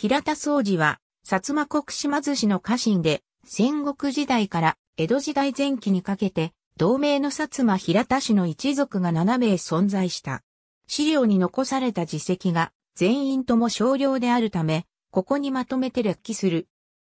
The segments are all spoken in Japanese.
平田総司は、薩摩国島津市の家臣で、戦国時代から江戸時代前期にかけて、同盟の薩摩平田氏の一族が7名存在した。資料に残された自績が、全員とも少量であるため、ここにまとめて列記する。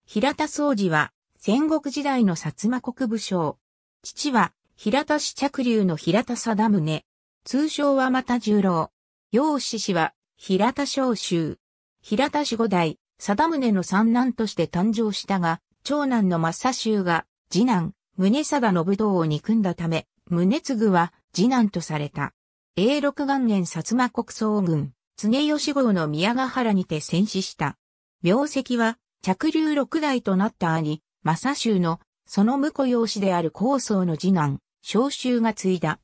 平田総司は、戦国時代の薩摩国武将。父は、平田氏着流の平田定宗。通称はまた十郎。養子氏は、平田昌州。平田氏五代、貞宗の三男として誕生したが、長男の正州が、次男、宗貞信道を憎んだため、宗次は次男とされた。永禄元年薩摩国総軍、常吉号の宮ヶ原にて戦死した。名跡は、着流六代となった兄、正州の、その婿養子である高僧の次男、召州が継いだ。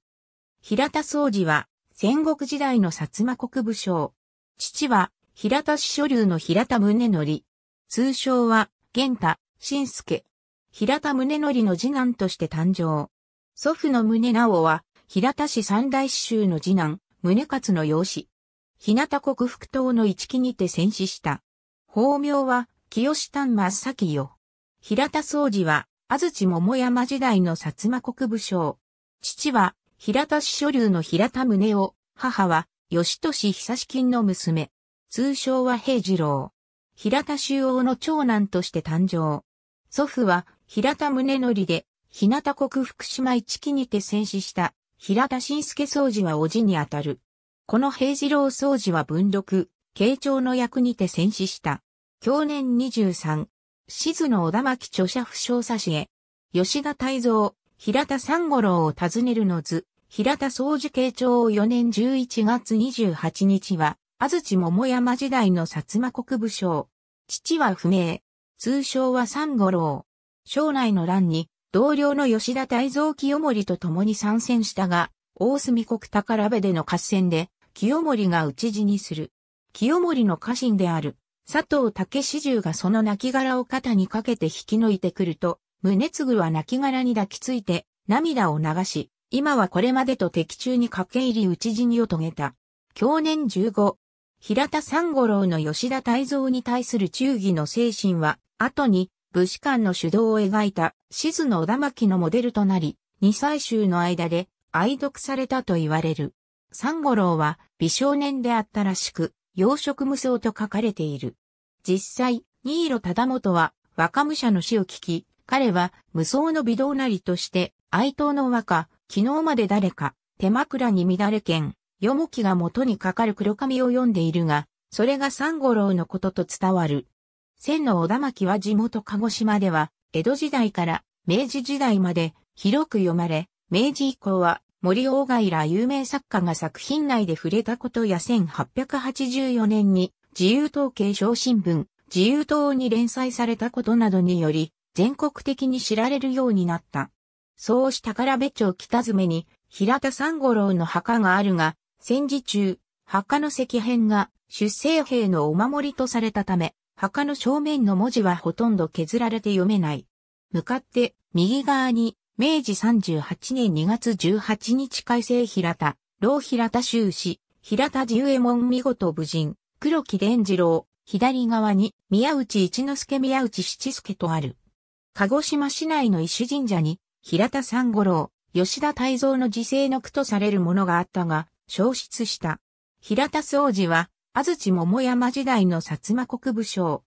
平田総司は、戦国時代の薩摩国武将。父は、平田市所流の平田宗則。通称は、玄太、新助。平田宗則の次男として誕生。祖父の宗直は、平田市三大市州の次男、宗勝の養子。日向国福党の一期にて戦死した。法名は、清丹真っ先よ。平田総司は、安土桃山時代の薩摩国武将。父は、平田市所流の平田宗男、母は、吉俊久し金の娘。通称は平次郎。平田周王の長男として誕生。祖父は平田宗則で、日向国福島一期にて戦死した平田晋介総司は叔父にあたる。この平次郎総司は文禄、慶長の役にて戦死した。去年23、静の小田巻著者不詳差しへ。吉田泰造、平田三五郎を訪ねるの図、平田総司慶長4年11月28日は、安土桃山時代の薩摩国武将。父は不明。通称は三五郎。将来の乱に、同僚の吉田大蔵清盛と共に参戦したが、大隅国宝部での合戦で、清盛が討ち死にする。清盛の家臣である、佐藤武四重がその亡骸を肩にかけて引き抜いてくると、宗次は亡骸に抱きついて、涙を流し、今はこれまでと敵中に駆け入り討ち死にを遂げた。去年15、平田三五郎の吉田泰造に対する忠義の精神は、後に武士官の主導を描いた静野田巻のモデルとなり、二歳衆の間で愛読されたと言われる。三五郎は美少年であったらしく、養殖無双と書かれている。実際、新色忠元は若武者の死を聞き、彼は無双の微動なりとして、哀悼の和歌、昨日まで誰か、手枕に乱れ剣、よもきが元にかかる黒髪を読んでいるが、それが三五郎のことと伝わる。千の小田巻は地元鹿児島では、江戸時代から明治時代まで広く読まれ、明治以降は森鴎外ら有名作家が作品内で触れたことや1884年に自由統計小新聞、自由党に連載されたことなどにより、全国的に知られるようになった。そうしたから部町北詰に、平田三五郎の墓があるが、戦時中、墓の石片が出生兵のお守りとされたため、墓の正面の文字はほとんど削られて読めない。向かって、右側に、明治38年2月18日改正平田、老平田修士、平田十右衛門見事武人、黒木伝次郎、左側に、宮内一之助宮内七助とある。鹿児島市内の石神社に、平田三五郎、吉田大造の自生の句とされるものがあったが、消失した。平田総司は、安土桃山時代の薩摩国武将。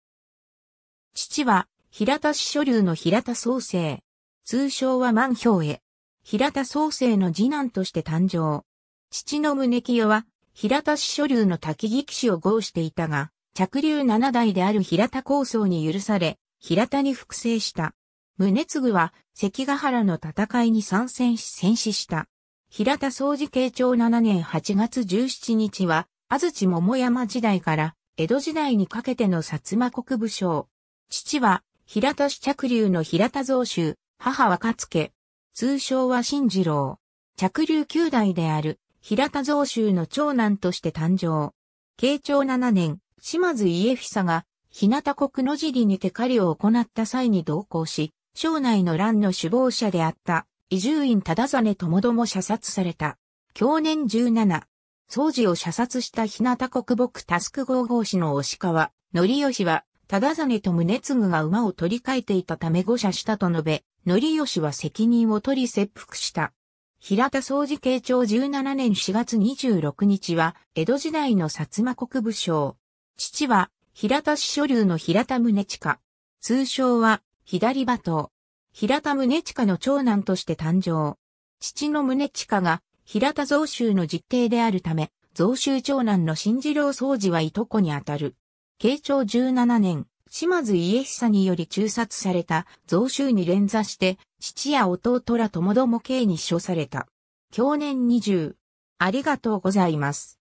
父は、平田市所流の平田総生。通称は万兵衛。平田総生の次男として誕生。父の宗清は、平田市所流の滝菊氏を合していたが、着流七代である平田構想に許され、平田に復生した。宗次は、関ヶ原の戦いに参戦し戦死した。平田総司慶長7年8月17日は、安土桃山時代から江戸時代にかけての薩摩国武将。父は平田市着流の平田増州、母は勝家。通称は新次郎。着流九代である平田増州の長男として誕生。慶長7年、島津家久が日向国の尻に手狩りを行った際に同行し、省内の乱の首謀者であった伊集院忠真ともども射殺された。去年17、掃除を射殺した日向国木タスク合法師の押川、則義は、忠真と宗次が馬を取り替えていたため誤射したと述べ、則義は責任を取り切腹した。平田掃除。慶長17年4月26日は、江戸時代の薩摩国武将。父は、平田市所流の平田宗近。通称は、左馬頭。平田宗近の長男として誕生。父の宗近が平田増州の実弟であるため、増州長男の新次郎総司はいとこにあたる。慶長17年、島津家久により中殺された増州に連座して、父や弟らともども刑に処された。去年20。ありがとうございます。